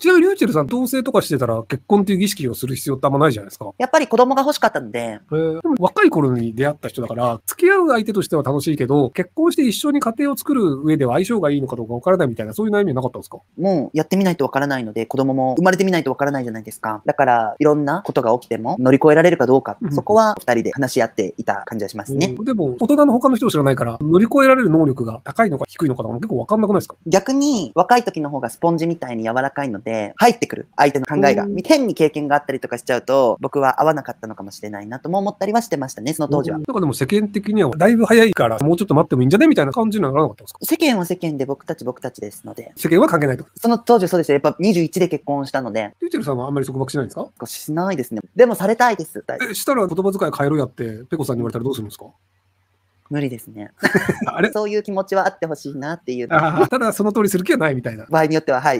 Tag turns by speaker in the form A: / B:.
A: ちなみに、リューチェさん、同棲とかしてたら、結婚っていう儀式をする必要ってあんまないじゃないですか。やっぱり子供が欲しかったんで。えー、でも若い頃に出会った人だから、付き合う相手としては楽しいけど、結婚して一緒に家庭を作る上では相性がいいのかどうかわからないみたいな、そういう悩みはなかったんですかもう、やってみないとわからない
B: ので、子供も生まれてみないとわからないじゃないですか。だから、いろんなことが起きても乗り越えられるかどうか、そこは二人で話し合っていた感じがしますね。う
A: ん、でも、大人の他の人を知らないから、乗り越えられる能
B: 力が高いのか低いのかとかも結構わかんなくないですか逆に、若い時の方がスポンジみたいに柔らかいので、て、入ってくる相手の考えが、変に経験があったりとかしちゃうと、僕は合わなかったのかもしれないなとも思ったりはしてましたね、その当時は。なんか
A: でも世間的には、だいぶ早いから、もうちょっと待ってもいいんじゃねみたいな感じにならなかったんですか世間は世間で僕たち僕たちですので。世間は関係ないとその当時そうですやっぱ21
B: で結婚したので。リューチェルさんはあんまり束縛しないんですかしないですね。でもされたいです。え、したら言
A: 葉遣い変えろやって、ペコさんに言われたらどうするんですか無理ですね。
B: あれ そういう気持ちはあってほしいなっていう。た
A: だ、その通りする気はないみたいな。場合によっては、はい。